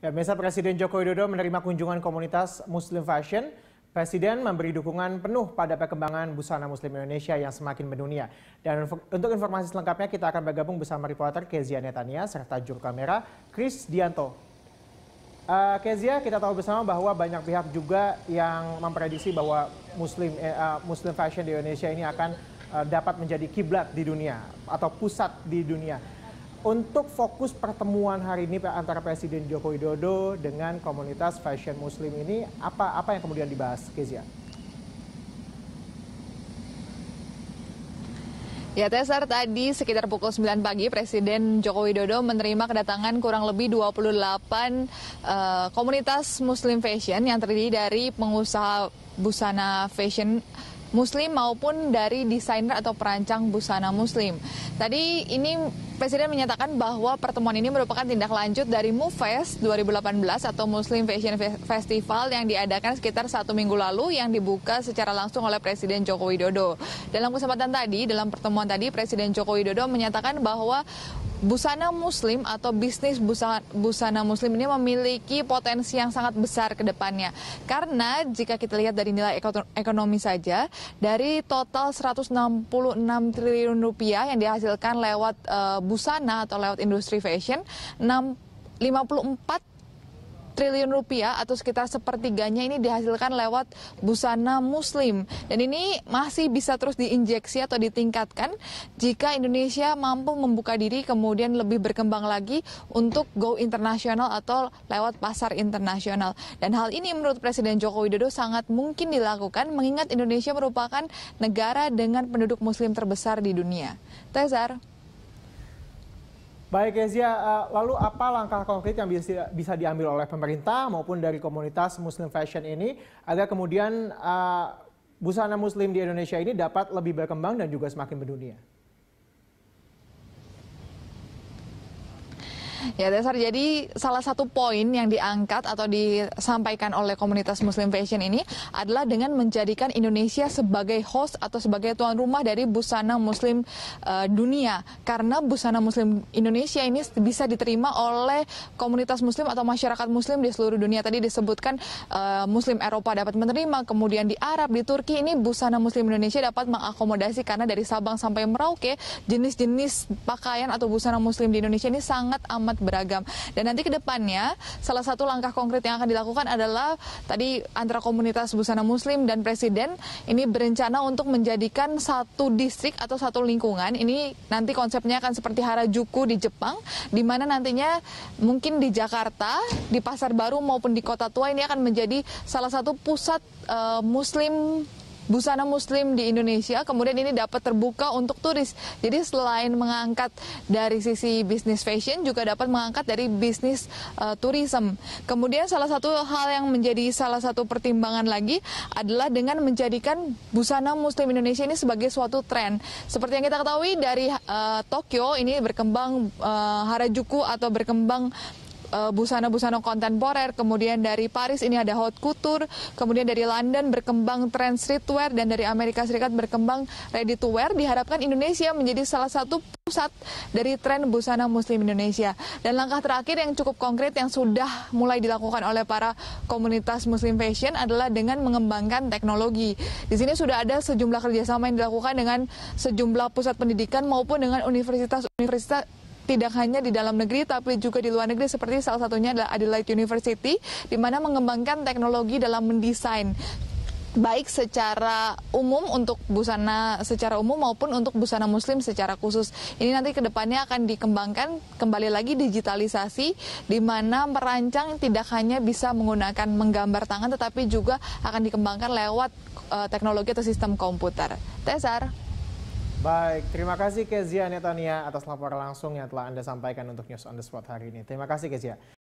Ya, Mesa Presiden Joko Widodo menerima kunjungan komunitas Muslim Fashion. Presiden memberi dukungan penuh pada perkembangan busana Muslim Indonesia yang semakin mendunia. Dan untuk informasi selengkapnya kita akan bergabung bersama reporter Kezia Netania serta juru kamera Chris Dianto. Uh, Kezia, kita tahu bersama bahwa banyak pihak juga yang memprediksi bahwa Muslim uh, Muslim Fashion di Indonesia ini akan dapat menjadi kiblat di dunia atau pusat di dunia untuk fokus pertemuan hari ini antara Presiden Joko Widodo dengan komunitas fashion muslim ini apa apa yang kemudian dibahas Kezia? Ya, ya Tesar, tadi sekitar pukul 9 pagi Presiden Joko Widodo menerima kedatangan kurang lebih 28 uh, eh, komunitas muslim fashion yang terdiri dari pengusaha busana fashion muslim maupun dari desainer atau perancang busana muslim. Tadi ini Presiden menyatakan bahwa pertemuan ini merupakan tindak lanjut dari MUFES 2018 atau Muslim Fashion Festival yang diadakan sekitar satu minggu lalu yang dibuka secara langsung oleh Presiden Joko Widodo. Dalam kesempatan tadi, dalam pertemuan tadi, Presiden Joko Widodo menyatakan bahwa Busana muslim atau bisnis busana, busana muslim ini memiliki potensi yang sangat besar ke depannya. Karena jika kita lihat dari nilai ekonomi saja, dari total 166 triliun rupiah yang dihasilkan lewat uh, busana atau lewat industri fashion, 6 54 triliun rupiah atau sekitar sepertiganya ini dihasilkan lewat busana muslim. Dan ini masih bisa terus diinjeksi atau ditingkatkan jika Indonesia mampu membuka diri kemudian lebih berkembang lagi untuk go internasional atau lewat pasar internasional. Dan hal ini menurut Presiden Joko Widodo sangat mungkin dilakukan mengingat Indonesia merupakan negara dengan penduduk muslim terbesar di dunia. Tezar. Baik Ezia, eh, lalu apa langkah konkret yang bisa, diambil oleh pemerintah maupun dari komunitas Muslim Fashion ini agar kemudian eh, busana Muslim di Indonesia ini dapat lebih berkembang dan juga semakin berdunia. Ya dasar jadi salah satu poin yang diangkat atau disampaikan oleh komunitas Muslim Fashion ini adalah dengan menjadikan Indonesia sebagai host atau sebagai tuan rumah dari busana Muslim uh, dunia. Karena busana Muslim Indonesia ini bisa diterima oleh komunitas Muslim atau masyarakat Muslim di seluruh dunia. Tadi disebutkan uh, Muslim Eropa dapat menerima, kemudian di Arab, di Turki ini busana Muslim Indonesia dapat mengakomodasi karena dari Sabang sampai Merauke jenis-jenis pakaian atau busana Muslim di Indonesia ini sangat amat amat beragam. Dan nanti ke depannya, salah satu langkah konkret yang akan dilakukan adalah tadi antara komunitas busana muslim dan presiden ini berencana untuk menjadikan satu distrik atau satu lingkungan. Ini nanti konsepnya akan seperti Harajuku di Jepang, di mana nantinya mungkin di Jakarta, di Pasar Baru maupun di Kota Tua ini akan menjadi salah satu pusat uh, muslim busana muslim di Indonesia kemudian ini dapat terbuka untuk turis. Jadi selain mengangkat dari sisi bisnis fashion juga dapat mengangkat dari bisnis uh, eh, tourism. Kemudian salah satu hal yang menjadi salah satu pertimbangan lagi adalah dengan menjadikan busana muslim Indonesia ini sebagai suatu tren. Seperti yang kita ketahui dari uh, Tokyo ini berkembang uh, Harajuku atau berkembang Eh, busana-busana kontemporer, kemudian dari Paris ini ada haute couture, kemudian dari London berkembang trend streetwear dan dari Amerika Serikat berkembang ready to wear. Diharapkan Indonesia menjadi salah satu pusat dari tren busana muslim Indonesia. Dan langkah terakhir yang cukup konkret yang sudah mulai dilakukan oleh para komunitas muslim fashion adalah dengan mengembangkan teknologi. Di sini sudah ada sejumlah kerjasama yang dilakukan dengan sejumlah pusat pendidikan maupun dengan universitas-universitas tidak hanya di dalam negeri tapi juga di luar negeri seperti salah satunya adalah Adelaide University di mana mengembangkan teknologi dalam mendesain baik secara umum untuk busana secara umum maupun untuk busana muslim secara khusus. Ini nanti kedepannya akan dikembangkan kembali lagi digitalisasi di mana merancang tidak hanya bisa menggunakan menggambar tangan tetapi juga akan dikembangkan lewat uh, teknologi atau sistem komputer. Tesar. Baik, terima kasih Kezia Netania atas laporan langsung yang telah Anda sampaikan untuk News on the Spot hari ini. Terima kasih Kezia.